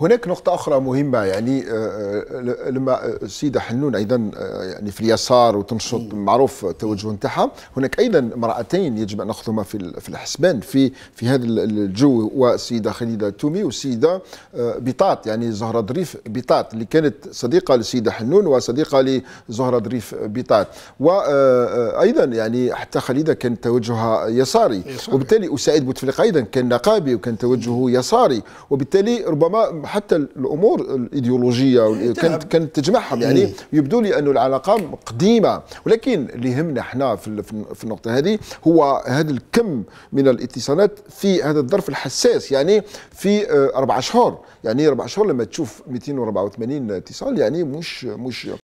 هناك نقطة أخرى مهمة يعني آه، آه، لما آه، السيدة حنون أيضا يعني في اليسار وتنشط إيه. معروف التوجه إيه. نتاعها هناك أيضا امرأتين يجب أن نأخذهما في في الحسبان في في هذا الجو والسيدة خليدة تومي والسيدة بطاط يعني زهرة ظريف بطاط اللي كانت صديقة للسيدة حنون وصديقة لزهرة ظريف بطاط وأيضا يعني حتى خليدة كان توجهها يساري, يساري. وبالتالي وسعيد بوتفليقة أيضا كان نقابي وكان توجهه يساري وبالتالي ربما حتى الامور الايديولوجيه كانت كانت تجمعهم يعني إيه. يبدو لي انه العلاقه قديمه ولكن اللي يهمنا احنا في النقطه هذه هو هذا الكم من الاتصالات في هذا الظرف الحساس يعني في آه، اربع شهور يعني اربع شهور لما تشوف 284 اتصال يعني مش مش